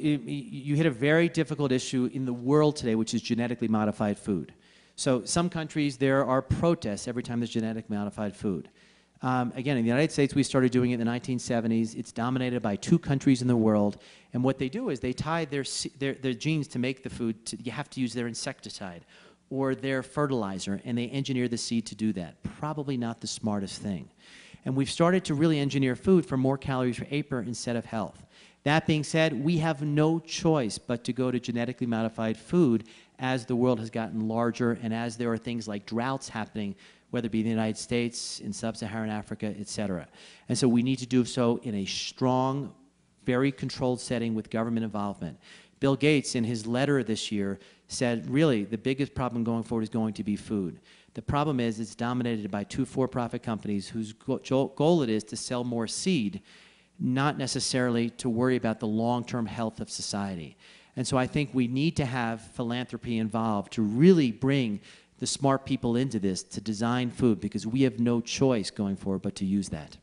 you hit a very difficult issue in the world today, which is genetically modified food. So some countries, there are protests every time there's genetic modified food. Um, again, in the United States, we started doing it in the 1970s. It's dominated by two countries in the world. And what they do is they tie their, their, their genes to make the food, to, you have to use their insecticide or their fertilizer, and they engineer the seed to do that. Probably not the smartest thing. And we've started to really engineer food for more calories per acre instead of health. That being said, we have no choice but to go to genetically modified food as the world has gotten larger and as there are things like droughts happening, whether it be in the United States, in sub Saharan Africa, et cetera. And so we need to do so in a strong, very controlled setting with government involvement. Bill Gates, in his letter this year, said really the biggest problem going forward is going to be food. The problem is it's dominated by two for profit companies whose goal it is to sell more seed not necessarily to worry about the long term health of society. And so I think we need to have philanthropy involved to really bring the smart people into this to design food because we have no choice going forward but to use that.